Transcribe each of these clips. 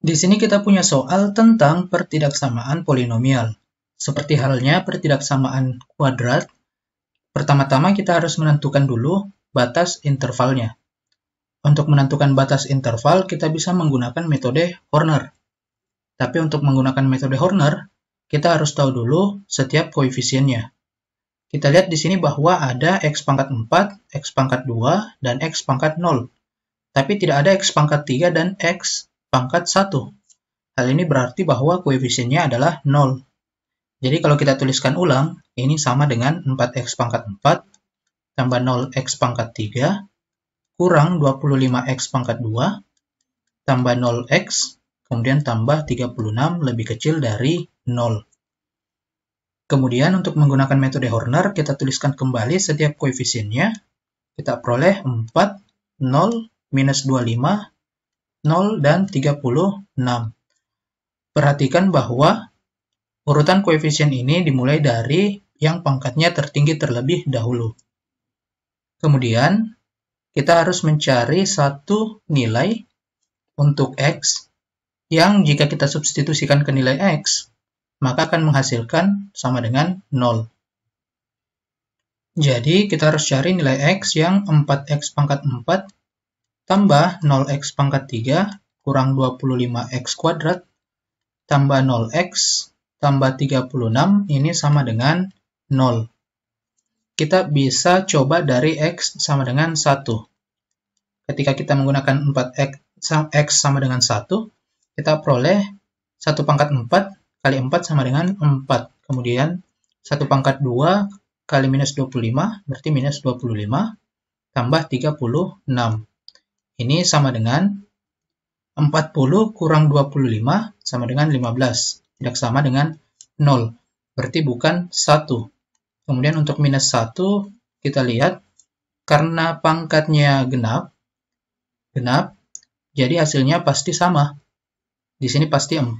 Di sini kita punya soal tentang pertidaksamaan polinomial. Seperti halnya pertidaksamaan kuadrat, pertama-tama kita harus menentukan dulu batas intervalnya. Untuk menentukan batas interval, kita bisa menggunakan metode Horner. Tapi untuk menggunakan metode Horner, kita harus tahu dulu setiap koefisiennya. Kita lihat di sini bahwa ada x pangkat 4, x pangkat 2, dan x pangkat 0. Tapi tidak ada x pangkat 3 dan x pangkat 1. Hal ini berarti bahwa koefisiennya adalah 0. Jadi kalau kita tuliskan ulang, ini sama dengan 4x pangkat 4 tambah 0x pangkat 3 kurang 25x pangkat 2 tambah 0x kemudian tambah 36 lebih kecil dari 0. Kemudian untuk menggunakan metode Horner, kita tuliskan kembali setiap koefisiennya. Kita peroleh 4, 0, minus 25, 0 dan 36. Perhatikan bahwa urutan koefisien ini dimulai dari yang pangkatnya tertinggi terlebih dahulu. Kemudian, kita harus mencari satu nilai untuk X yang jika kita substitusikan ke nilai X, maka akan menghasilkan sama dengan 0. Jadi, kita harus cari nilai X yang 4X pangkat 4 tambah 0x pangkat 3 kurang 25x kuadrat tambah 0x tambah 36 ini sama dengan 0. Kita bisa coba dari x sama dengan 1. Ketika kita menggunakan 4x x sama dengan 1, kita peroleh 1 pangkat 4 kali 4 sama dengan 4. Kemudian 1 pangkat 2 kali minus 25 berarti minus 25 tambah 36. Ini sama dengan 40 kurang 25 sama dengan 15. Tidak sama dengan 0. Berarti bukan 1. Kemudian untuk minus 1, kita lihat. Karena pangkatnya genap, genap, jadi hasilnya pasti sama. Di sini pasti 4,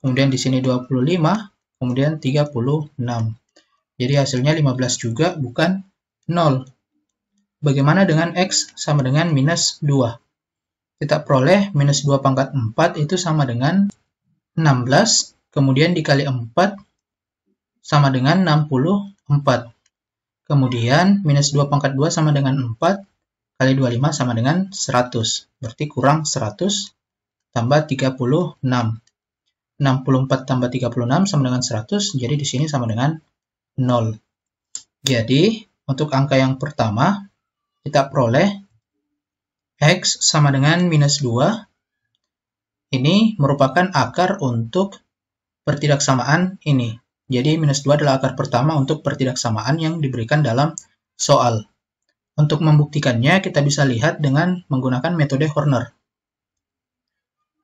kemudian di sini 25, kemudian 36. Jadi hasilnya 15 juga, bukan 0. Bagaimana dengan X sama dengan minus 2? Kita peroleh minus 2 pangkat 4 itu sama dengan 16, kemudian dikali 4 sama dengan 64. Kemudian minus 2 pangkat 2 sama dengan 4 kali 25 sama dengan 100. Berarti kurang 100 tambah 36. 64 tambah 36 sama dengan 100, jadi di sini sama dengan 0. Jadi, untuk angka yang pertama, kita peroleh X sama dengan minus 2. Ini merupakan akar untuk pertidaksamaan ini. Jadi minus 2 adalah akar pertama untuk pertidaksamaan yang diberikan dalam soal. Untuk membuktikannya, kita bisa lihat dengan menggunakan metode Horner.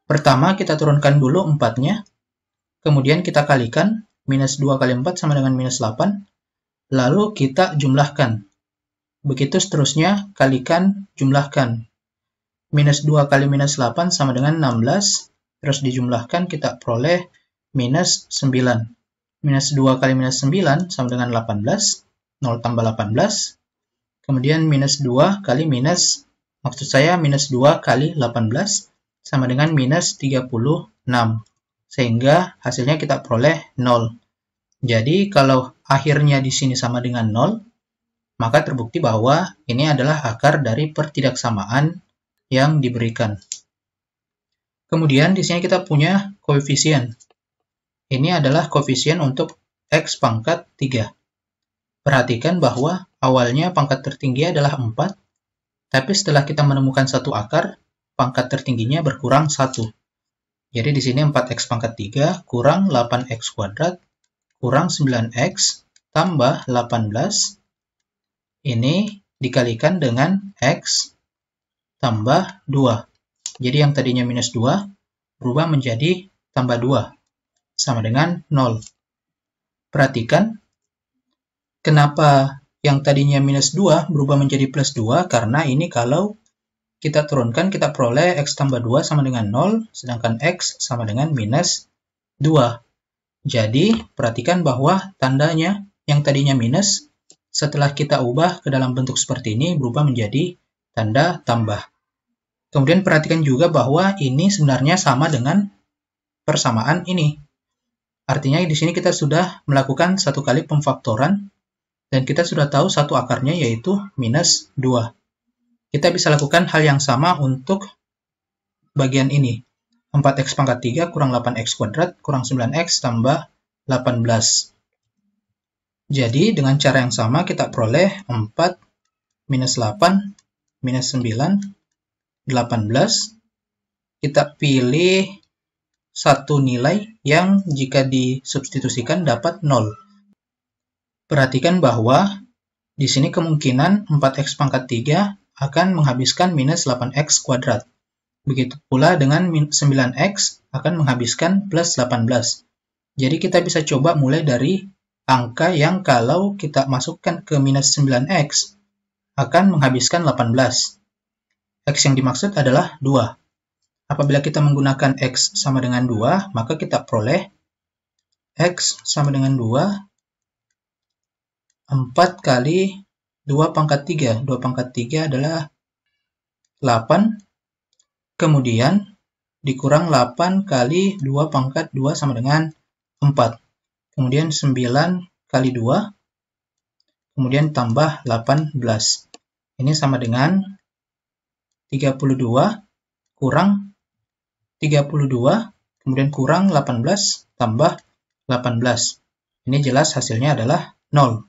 Pertama, kita turunkan dulu 4-nya. Kemudian kita kalikan minus 2 kali 4 sama dengan minus 8. Lalu kita jumlahkan. Begitu seterusnya, kalikan, jumlahkan. Minus 2 kali minus 8 sama dengan 16, terus dijumlahkan kita peroleh minus 9. Minus 2 kali minus 9 sama dengan 18, 0 tambah 18. Kemudian minus 2 kali minus, maksud saya minus 2 kali 18 sama dengan minus 36. Sehingga hasilnya kita peroleh 0. Jadi kalau akhirnya di sini sama dengan 0, maka terbukti bahwa ini adalah akar dari pertidaksamaan yang diberikan. Kemudian di sini kita punya koefisien. Ini adalah koefisien untuk x pangkat 3. Perhatikan bahwa awalnya pangkat tertinggi adalah 4, tapi setelah kita menemukan satu akar, pangkat tertingginya berkurang 1. Jadi di sini 4x pangkat 3 kurang 8x kuadrat kurang 9x tambah 18 ini dikalikan dengan X tambah 2. Jadi yang tadinya minus 2 berubah menjadi tambah 2 sama dengan 0. Perhatikan kenapa yang tadinya minus 2 berubah menjadi plus 2 karena ini kalau kita turunkan kita peroleh X tambah 2 sama dengan 0 sedangkan X sama dengan minus 2. Jadi perhatikan bahwa tandanya yang tadinya minus setelah kita ubah ke dalam bentuk seperti ini, berubah menjadi tanda tambah. Kemudian perhatikan juga bahwa ini sebenarnya sama dengan persamaan ini. Artinya di sini kita sudah melakukan satu kali pemfaktoran dan kita sudah tahu satu akarnya yaitu minus 2. Kita bisa lakukan hal yang sama untuk bagian ini. 4x pangkat 3 kurang 8x kuadrat kurang 9x tambah 18. Jadi dengan cara yang sama kita peroleh 4 minus 8 minus 9 18. Kita pilih satu nilai yang jika disubstitusikan dapat 0. Perhatikan bahwa di sini kemungkinan 4x pangkat 3 akan menghabiskan minus 8x kuadrat. Begitu pula dengan 9x akan menghabiskan plus 18. Jadi kita bisa coba mulai dari angka yang kalau kita masukkan ke minus 9x akan menghabiskan 18. X yang dimaksud adalah 2. Apabila kita menggunakan X sama dengan 2, maka kita peroleh X sama dengan 2, 4 kali 2 pangkat 3. 2 pangkat 3 adalah 8. Kemudian dikurang 8 kali 2 pangkat 2 sama dengan 4 kemudian 9 kali 2, kemudian tambah 18. Ini sama dengan 32 kurang 32, kemudian kurang 18, tambah 18. Ini jelas hasilnya adalah 0.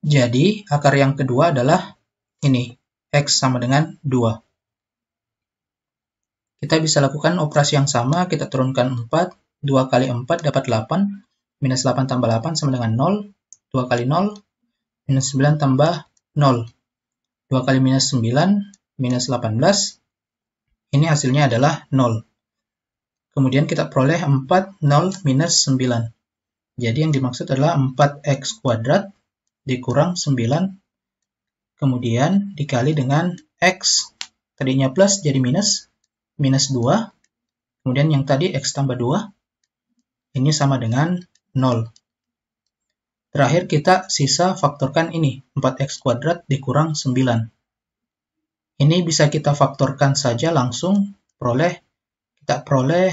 Jadi, akar yang kedua adalah ini, X sama dengan 2. Kita bisa lakukan operasi yang sama, kita turunkan 4, 2 kali 4 dapat 8, minus 8 tambah 8 sama dengan 0, 2 kali 0, minus 9 tambah 0. 2 kali minus 9, minus 18, ini hasilnya adalah 0. Kemudian kita peroleh 4, 0, minus 9. Jadi yang dimaksud adalah 4x kuadrat dikurang 9, kemudian dikali dengan x, tadinya plus jadi minus, minus 2, kemudian yang tadi x tambah 2, ini sama dengan 0. Terakhir kita sisa faktorkan ini, 4x kuadrat dikurang 9. Ini bisa kita faktorkan saja langsung, peroleh, kita peroleh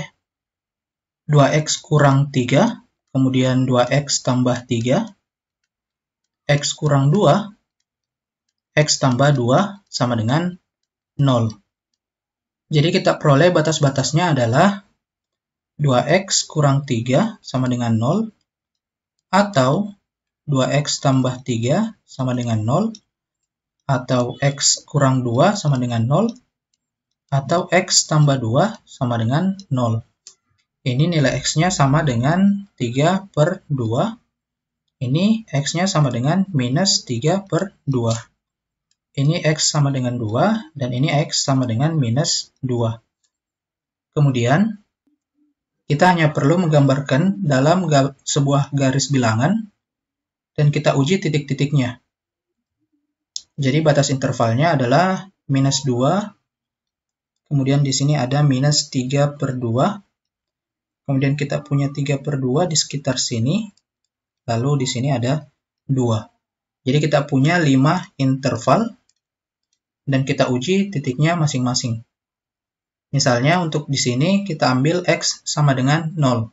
2x kurang 3, kemudian 2x tambah 3, x kurang 2, x tambah 2 sama dengan 0. Jadi kita peroleh batas-batasnya adalah 2x kurang 3 sama dengan 0 atau 2x tambah 3 sama dengan 0 atau x kurang 2 sama dengan 0 atau x tambah 2 sama dengan 0. Ini nilai x-nya sama dengan 3 per 2. Ini x-nya sama dengan minus 3 per 2. Ini x sama dengan 2 dan ini x sama dengan minus 2. Kemudian kita hanya perlu menggambarkan dalam ga sebuah garis bilangan dan kita uji titik-titiknya. Jadi batas intervalnya adalah minus 2, kemudian di sini ada minus 3 per 2, kemudian kita punya 3 per 2 di sekitar sini, lalu di sini ada 2. Jadi kita punya 5 interval dan kita uji titiknya masing-masing. Misalnya untuk di sini kita ambil X sama dengan 0.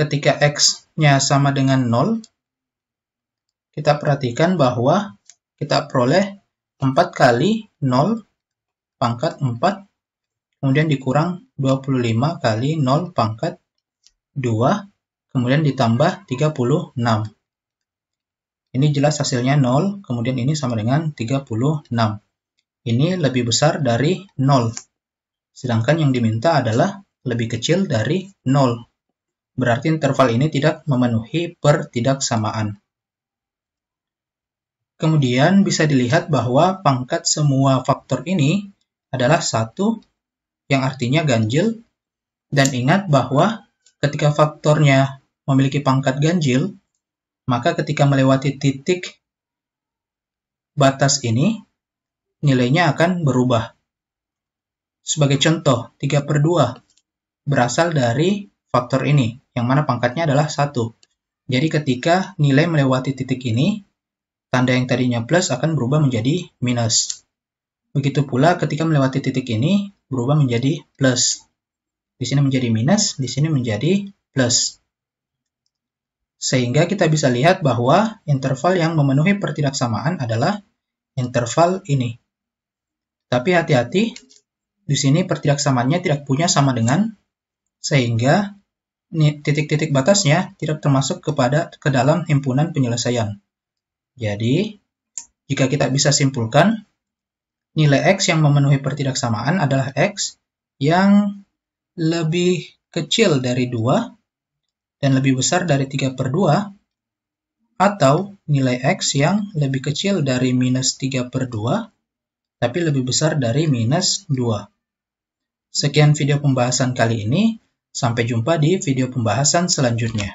Ketika X-nya sama dengan 0, kita perhatikan bahwa kita peroleh 4 kali 0 pangkat 4, kemudian dikurang 25 kali 0 pangkat 2, kemudian ditambah 36. Ini jelas hasilnya 0, kemudian ini sama dengan 36 ini lebih besar dari 0. Sedangkan yang diminta adalah lebih kecil dari 0. Berarti interval ini tidak memenuhi pertidaksamaan. Kemudian bisa dilihat bahwa pangkat semua faktor ini adalah satu yang artinya ganjil. Dan ingat bahwa ketika faktornya memiliki pangkat ganjil, maka ketika melewati titik batas ini, nilainya akan berubah. Sebagai contoh, 3 per 2 berasal dari faktor ini, yang mana pangkatnya adalah 1. Jadi ketika nilai melewati titik ini, tanda yang tadinya plus akan berubah menjadi minus. Begitu pula ketika melewati titik ini, berubah menjadi plus. Di sini menjadi minus, di sini menjadi plus. Sehingga kita bisa lihat bahwa interval yang memenuhi pertidaksamaan adalah interval ini. Tapi hati-hati, di sini pertidaksamannya tidak punya sama dengan, sehingga titik-titik batasnya tidak termasuk kepada ke dalam himpunan penyelesaian. Jadi, jika kita bisa simpulkan, nilai X yang memenuhi pertidaksamaan adalah X yang lebih kecil dari 2 dan lebih besar dari 3 per 2, atau nilai X yang lebih kecil dari minus 3 per 2 tapi lebih besar dari minus 2. Sekian video pembahasan kali ini, sampai jumpa di video pembahasan selanjutnya.